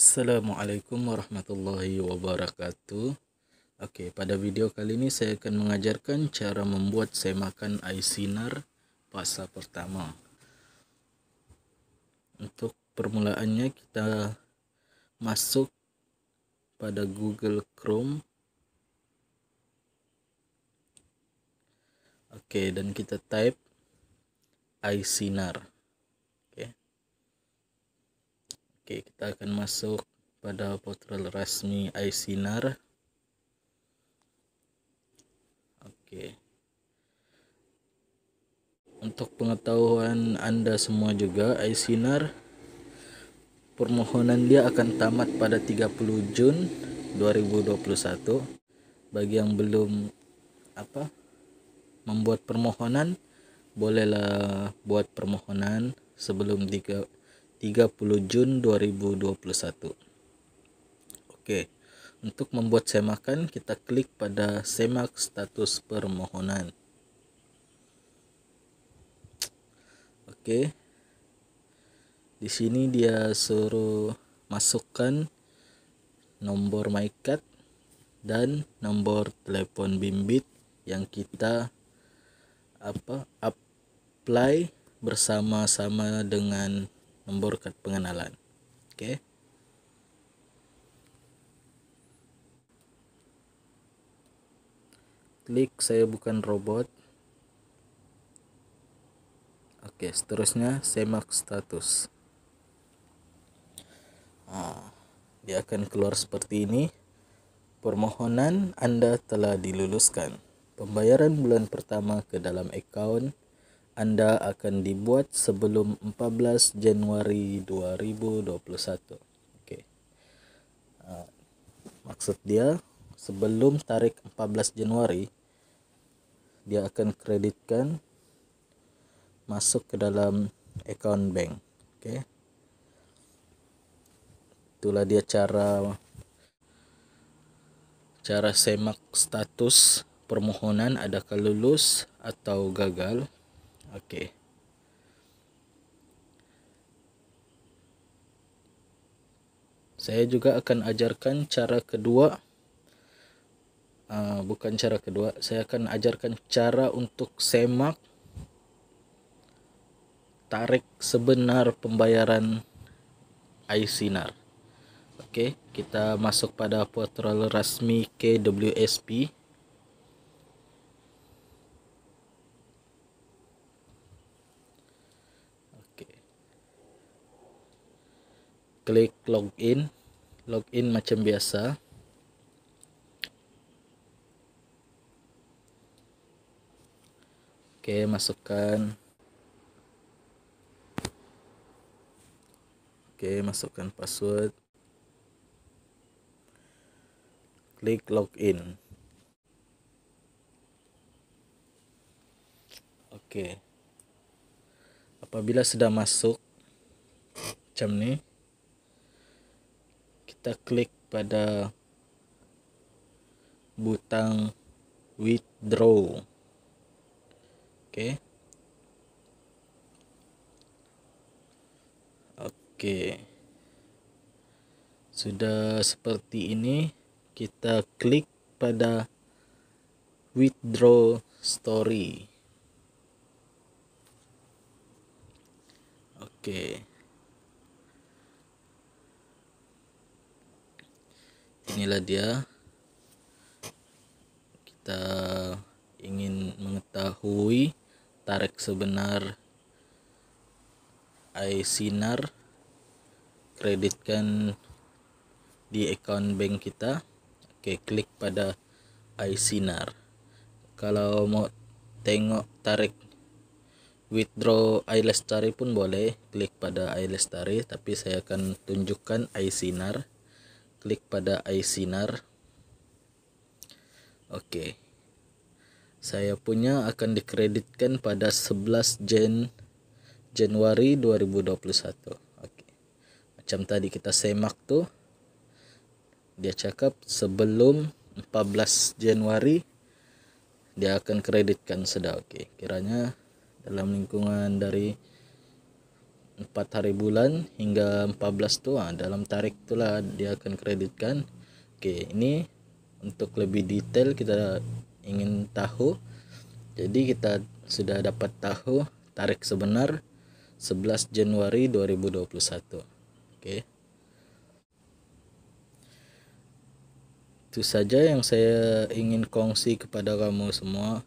Assalamualaikum warahmatullahi wabarakatuh Oke, pada video kali ini saya akan mengajarkan cara membuat semakan iSinar fase pertama Untuk permulaannya kita masuk pada Google Chrome Oke, dan kita type iSinar Oke, kita akan masuk pada portal resmi iSinar. Oke. Untuk pengetahuan Anda semua juga, iSinar permohonan dia akan tamat pada 30 Jun 2021. Bagi yang belum apa membuat permohonan, bolehlah buat permohonan sebelum 30 Jun 2021 Oke untuk membuat semakan kita klik pada semak status permohonan Oke di sini dia suruh masukkan nomor MyCard dan nomor telepon bimbit yang kita apa apply bersama-sama dengan nomor pengenalan oke okay. klik saya bukan robot oke okay, seterusnya semak status nah, dia akan keluar seperti ini permohonan anda telah diluluskan pembayaran bulan pertama ke dalam account anda akan dibuat sebelum 14 Januari 2021. Oke. Okay. Uh, maksud dia sebelum tarik 14 Januari dia akan kreditkan masuk ke dalam account bank. Oke. Okay. Itulah dia cara cara semak status permohonan adakah lulus atau gagal Oke. Saya juga akan ajarkan cara kedua. Uh, bukan cara kedua, saya akan ajarkan cara untuk semak tarik sebenar pembayaran iSinar. Oke, okay, kita masuk pada portal resmi KWSP. klik login login macam biasa oke masukkan oke masukkan password klik login oke apabila sudah masuk macam ini kita klik pada butang withdraw oke okay. oke okay. sudah seperti ini kita klik pada withdraw story oke okay. inilah dia kita ingin mengetahui tarik sebenar iSinar kreditkan di account bank kita oke klik pada iSinar kalau mau tengok tarik withdraw iLestari pun boleh klik pada iLestari tapi saya akan tunjukkan iSinar klik pada iSinar oke saya punya akan dikreditkan pada 11 Jan Januari 2021 oke macam tadi kita semak tuh dia cakap sebelum 14 Januari dia akan kreditkan sudah oke kiranya dalam lingkungan dari 4 hari bulan hingga 14 tua ah, dalam tarik itulah dia akan kreditkan oke ini untuk lebih detail kita ingin tahu jadi kita sudah dapat tahu tarik sebenar 11 Januari 2021 oke itu saja yang saya ingin kongsi kepada kamu semua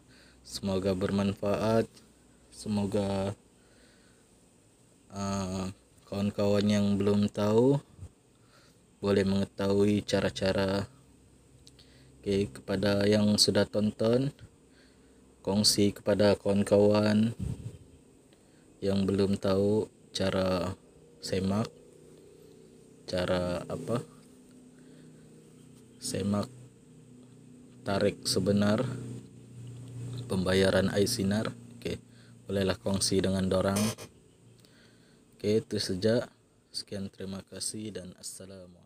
semoga bermanfaat semoga Eh, kawan-kawan yang belum tahu boleh mengetahui cara-cara oke okay, kepada yang sudah tonton kongsi kepada kawan-kawan yang belum tahu cara semak cara apa semak tarik sebenar pembayaran air sinar oke okay. bolehlah kongsi dengan dorang Oke, itu saja. Sekian terima kasih dan assalamualaikum.